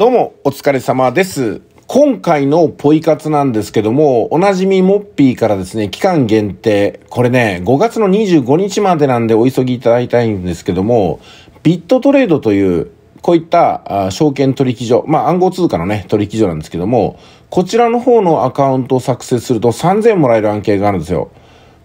どうも、お疲れ様です。今回のポイ活なんですけども、おなじみモッピーからですね、期間限定、これね、5月の25日までなんでお急ぎいただいたいんですけども、ビットトレードという、こういった証券取引所、まあ暗号通貨のね、取引所なんですけども、こちらの方のアカウントを作成すると3000もらえる案件があるんですよ。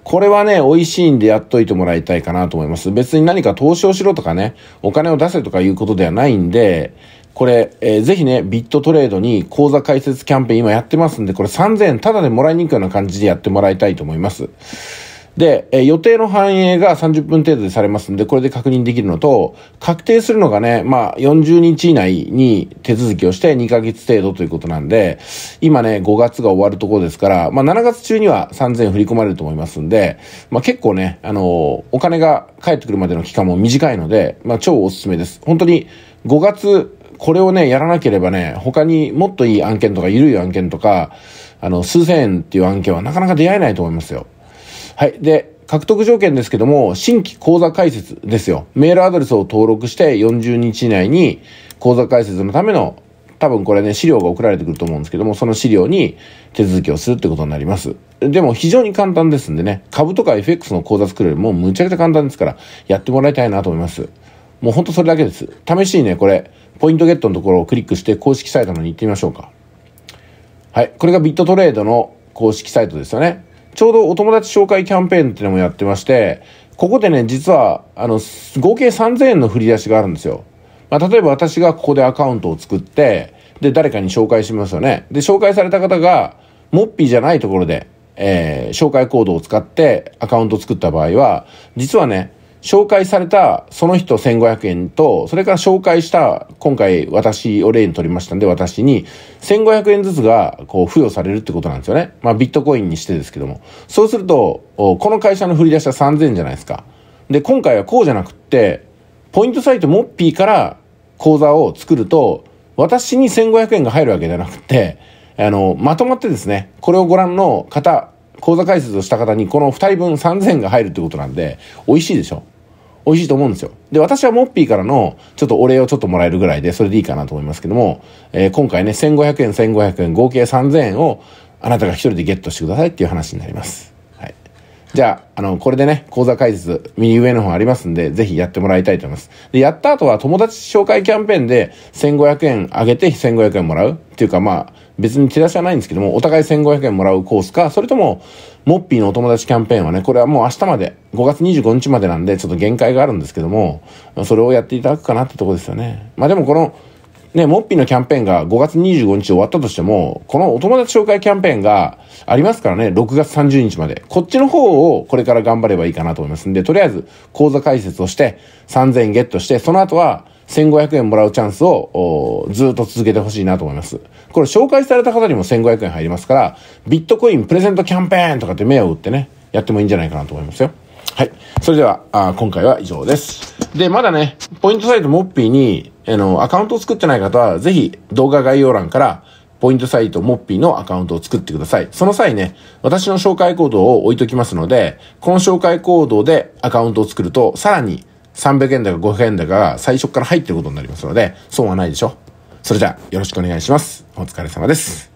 これはね、美味しいんでやっといてもらいたいかなと思います。別に何か投資をしろとかね、お金を出せとかいうことではないんで、これ、えー、ぜひね、ビットトレードに口座開設キャンペーン今やってますんで、これ3000円ただでもらいに行くような感じでやってもらいたいと思います。で、えー、予定の反映が30分程度でされますんで、これで確認できるのと、確定するのがね、まあ、40日以内に手続きをして2ヶ月程度ということなんで、今ね、5月が終わるところですから、まあ、7月中には3000振り込まれると思いますんで、まあ、結構ね、あのー、お金が返ってくるまでの期間も短いので、まあ、超おすすめです。本当に5月、これをね、やらなければね、他にもっといい案件とか、緩い案件とか、あの、数千円っていう案件はなかなか出会えないと思いますよ。はい。で、獲得条件ですけども、新規口座開設ですよ。メールアドレスを登録して40日以内に口座開設のための多分これね、資料が送られてくると思うんですけども、その資料に手続きをするってことになります。でも非常に簡単ですんでね、株とか FX の口座作るよりもむちゃくちゃ簡単ですから、やってもらいたいなと思います。もうほんとそれだけです。試しにね、これ、ポイントゲットのところをクリックして公式サイトのに行ってみましょうか。はい。これがビットトレードの公式サイトですよね。ちょうどお友達紹介キャンペーンっていうのもやってまして、ここでね、実は、あの、合計3000円の振り出しがあるんですよ。まあ、例えば私がここでアカウントを作って、で、誰かに紹介しますよね。で、紹介された方が、モッピーじゃないところで、えー、紹介コードを使ってアカウントを作った場合は、実はね、紹介されたその人1500円と、それから紹介した今回私を例に取りましたんで私に1500円ずつがこう付与されるってことなんですよね。まあビットコインにしてですけども。そうすると、この会社の振り出しは3000円じゃないですか。で、今回はこうじゃなくって、ポイントサイトモッピーから口座を作ると、私に1500円が入るわけじゃなくて、あの、まとまってですね、これをご覧の方、口座開設をした方にこの2人分3000円が入るってことなんで、美味しいでしょ美味しいと思うんですよ。で、私はモッピーからのちょっとお礼をちょっともらえるぐらいで、それでいいかなと思いますけども、えー、今回ね、1500円、1500円、合計3000円をあなたが一人でゲットしてくださいっていう話になります。じゃあ、あの、これでね、講座解説、右上の方ありますんで、ぜひやってもらいたいと思います。で、やった後は友達紹介キャンペーンで、1500円あげて1500円もらうっていうか、まあ、別に手出しはないんですけども、お互い1500円もらうコースか、それとも、モッピーのお友達キャンペーンはね、これはもう明日まで、5月25日までなんで、ちょっと限界があるんですけども、それをやっていただくかなってとこですよね。まあでもこの、ね、モッピーのキャンペーンが5月25日終わったとしても、このお友達紹介キャンペーンがありますからね、6月30日まで。こっちの方をこれから頑張ればいいかなと思いますんで、とりあえず講座解説をして3000円ゲットして、その後は1500円もらうチャンスをずっと続けてほしいなと思います。これ紹介された方にも1500円入りますから、ビットコインプレゼントキャンペーンとかって目を打ってね、やってもいいんじゃないかなと思いますよ。はい。それでは、あ今回は以上です。で、まだね、ポイントサイトモッピーに、あの、アカウントを作ってない方は、ぜひ動画概要欄から、ポイントサイトモッピーのアカウントを作ってください。その際ね、私の紹介コードを置いときますので、この紹介コードでアカウントを作ると、さらに300円だか500円だかが最初から入ってることになりますので、損はないでしょ。それじゃあ、よろしくお願いします。お疲れ様です。